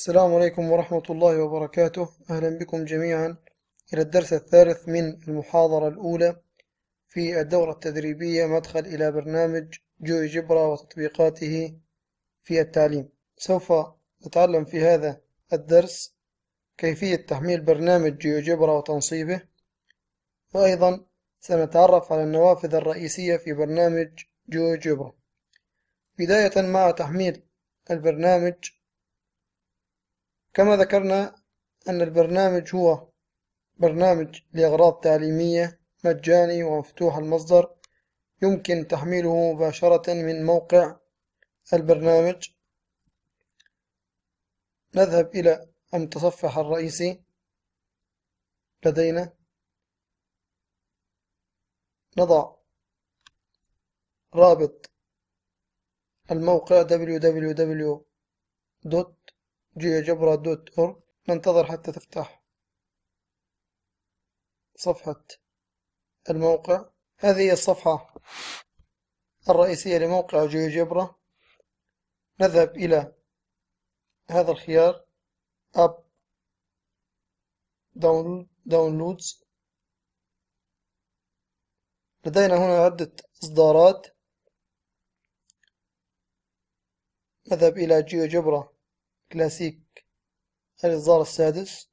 السلام عليكم ورحمة الله وبركاته أهلا بكم جميعا إلى الدرس الثالث من المحاضرة الأولى في الدورة التدريبية مدخل إلى برنامج جوي جبرا وتطبيقاته في التعليم سوف نتعلم في هذا الدرس كيفية تحميل برنامج جيو جبرا وتنصيبه وأيضا سنتعرف على النوافذ الرئيسية في برنامج جيو جبرا بداية مع تحميل البرنامج كما ذكرنا أن البرنامج هو برنامج لأغراض تعليمية مجاني ومفتوح المصدر يمكن تحميله مباشرة من موقع البرنامج نذهب إلى المتصفح الرئيسي لدينا نضع رابط الموقع www جيوجبرا دوت أورg ننتظر حتى تفتح صفحة الموقع هذه هي الصفحة الرئيسية لموقع جيوجبرا نذهب إلى هذا الخيار أب داونلودز لدينا هنا عدة إصدارات نذهب إلى جيوجبرا كلاسيك الإصدار السادس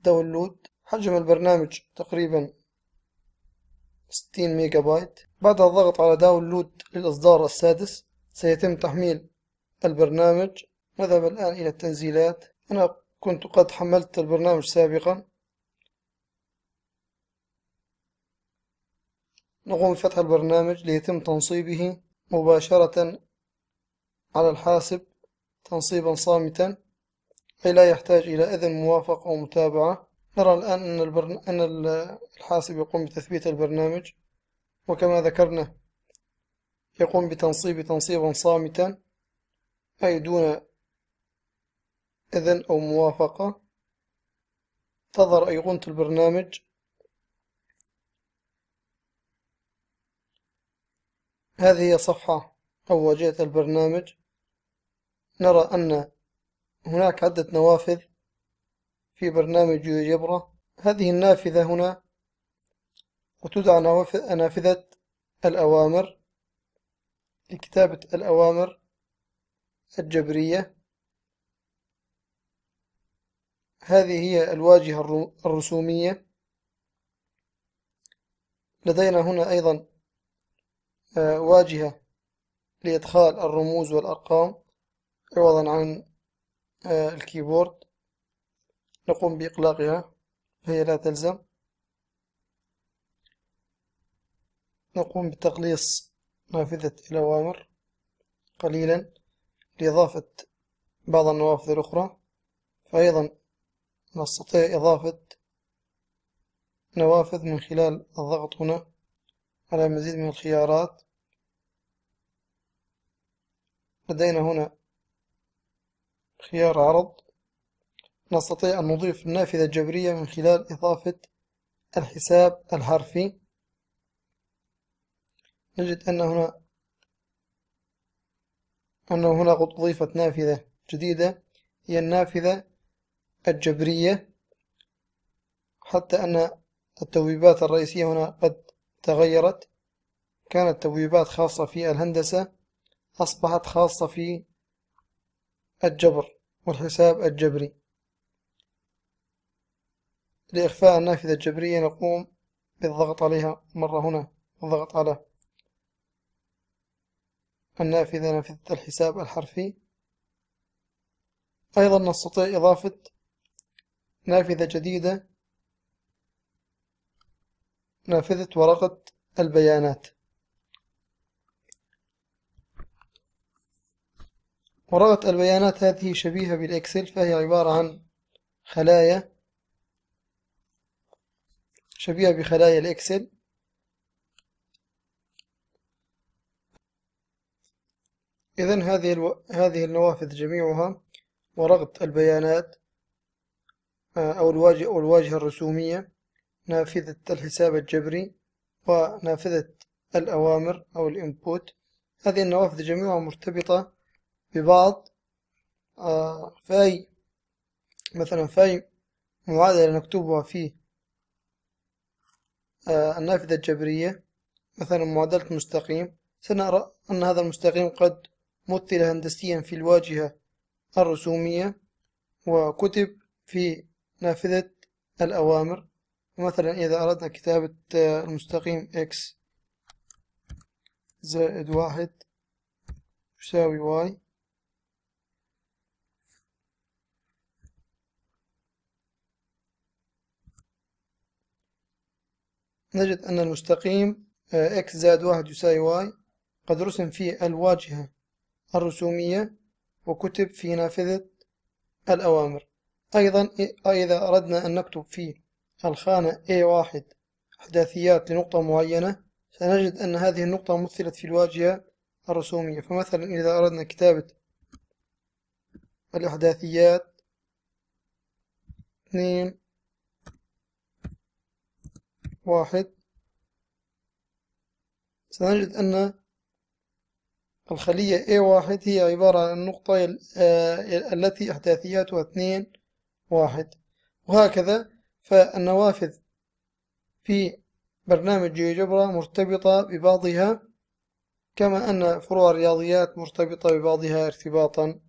داونلود حجم البرنامج تقريبا 60 ميجا بايت بعد الضغط على داونلود للإصدار السادس سيتم تحميل البرنامج نذهب الآن إلى التنزيلات أنا كنت قد حملت البرنامج سابقا نقوم بفتح البرنامج ليتم تنصيبه مباشرة على الحاسب تنصيبا صامتا أي لا يحتاج إلى إذن موافق أو متابعة نرى الآن أن, البرن... أن الحاسب يقوم بتثبيت البرنامج وكما ذكرنا يقوم بتنصيب تنصيبا صامتا أي دون إذن أو موافقة تظهر أيقونة البرنامج هذه هي صفحة أو واجهة البرنامج نرى أن هناك عدة نوافذ في برنامج جبرة هذه النافذة هنا وتدعى نافذة الأوامر لكتابة الأوامر الجبرية هذه هي الواجهة الرسومية لدينا هنا أيضا آه، واجهة لإدخال الرموز والأرقام عوضا عن آه، الكيبورد نقوم بإغلاقها فهي لا تلزم نقوم بتقليص نافذة الأوامر قليلا لإضافة بعض النوافذ الأخرى فأيضا نستطيع إضافة نوافذ من خلال الضغط هنا على مزيد من الخيارات لدينا هنا خيار عرض نستطيع أن نضيف النافذة الجبرية من خلال إضافة الحساب الحرفي نجد أن هنا أنه هنا قد أضيفت نافذة جديدة هي النافذة الجبرية حتى أن التبويبات الرئيسية هنا قد تغيرت كانت تبويبات خاصة في الهندسة أصبحت خاصة في الجبر والحساب الجبري لإخفاء النافذة الجبرية نقوم بالضغط عليها مرة هنا الضغط على النافذة نافذة الحساب الحرفي أيضا نستطيع إضافة نافذة جديدة نافذة ورقة البيانات وردت البيانات هذه شبيهة بالإكسل فهي عبارة عن خلايا شبيهة بخلايا الإكسل إذا هذه الو... هذه النوافذ جميعها ورغد البيانات آه، أو الواجهة أو الواجهة الرسومية نافذة الحساب الجبري ونافذة الأوامر أو الإنبوت هذه النوافذ جميعها مرتبطة ببعض آه، فأي مثلا فأي معادلة نكتبها في آه، النافذة الجبرية مثلا معادلة مستقيم سنرى أن هذا المستقيم قد مثل هندسيا في الواجهة الرسومية وكتب في نافذة الأوامر مثلا إذا أردنا كتابة آه، المستقيم x زائد واحد يساوي y نجد أن المستقيم x آه، زائد واحد يساوي y قد رسم في الواجهة الرسومية وكتب في نافذة الأوامر أيضا إذا أردنا أن نكتب في الخانة A1 أحداثيات لنقطة معينة سنجد أن هذه النقطة مثلت في الواجهة الرسومية فمثلا إذا أردنا كتابة الأحداثيات اثنين واحد سنجد أن الخلية A1 هي عبارة عن النقطة آه، التي أحداثياتها اثنين واحد وهكذا فالنوافذ في برنامج جيوجبرا مرتبطة ببعضها كما أن فروع الرياضيات مرتبطة ببعضها ارتباطا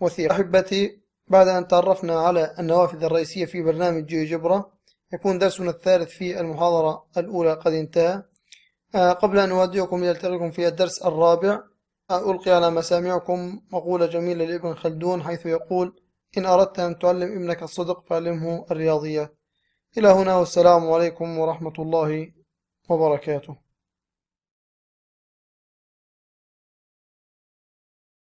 وثيقا أحبتي بعد أن تعرفنا على النوافذ الرئيسية في برنامج جيوجبرا يكون درسنا الثالث في المحاضرة الأولى قد انتهى آه، قبل أن أودعكم لألتقيكم في الدرس الرابع آه، ألقي على مسامعكم مقولة جميلة لابن خلدون حيث يقول إن أردت أن تعلم ابنك الصدق فعلمه الرياضيات إلى هنا والسلام عليكم ورحمة الله وبركاته